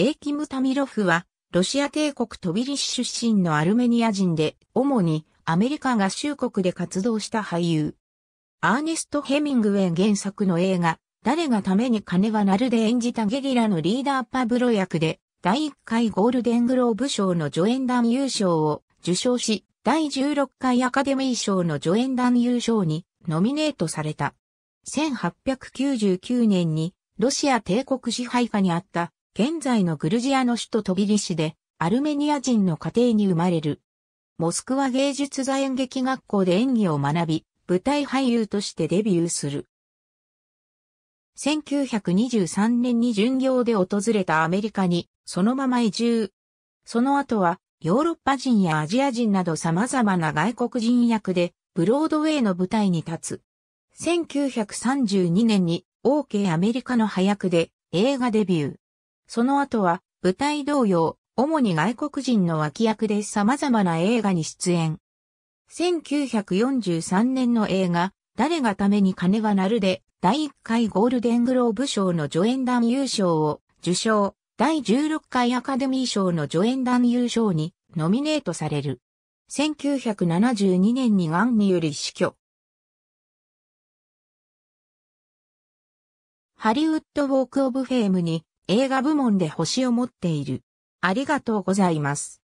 エーキム・タミロフは、ロシア帝国トビリシ出身のアルメニア人で、主にアメリカ合衆国で活動した俳優。アーネスト・ヘミングウェイ原作の映画、誰がために金はなるで演じたゲリラのリーダーパブロ役で、第1回ゴールデングローブ賞の助演団優勝を受賞し、第16回アカデミー賞の助演団優勝にノミネートされた。1899年にロシア帝国支配下にあった現在のグルジアの首都トビリシで、アルメニア人の家庭に生まれる。モスクワ芸術座演劇学校で演技を学び、舞台俳優としてデビューする。1923年に巡業で訪れたアメリカに、そのまま移住。その後は、ヨーロッパ人やアジア人など様々な外国人役で、ブロードウェイの舞台に立つ。1932年に、OK アメリカの早くで映画デビュー。その後は、舞台同様、主に外国人の脇役で様々な映画に出演。1943年の映画、誰がために金はなるで、第1回ゴールデングローブ賞の助演団優勝を受賞、第16回アカデミー賞の助演団優勝にノミネートされる。1972年に癌により死去。ハリウッドウォークオブフェームに映画部門で星を持っている。ありがとうございます。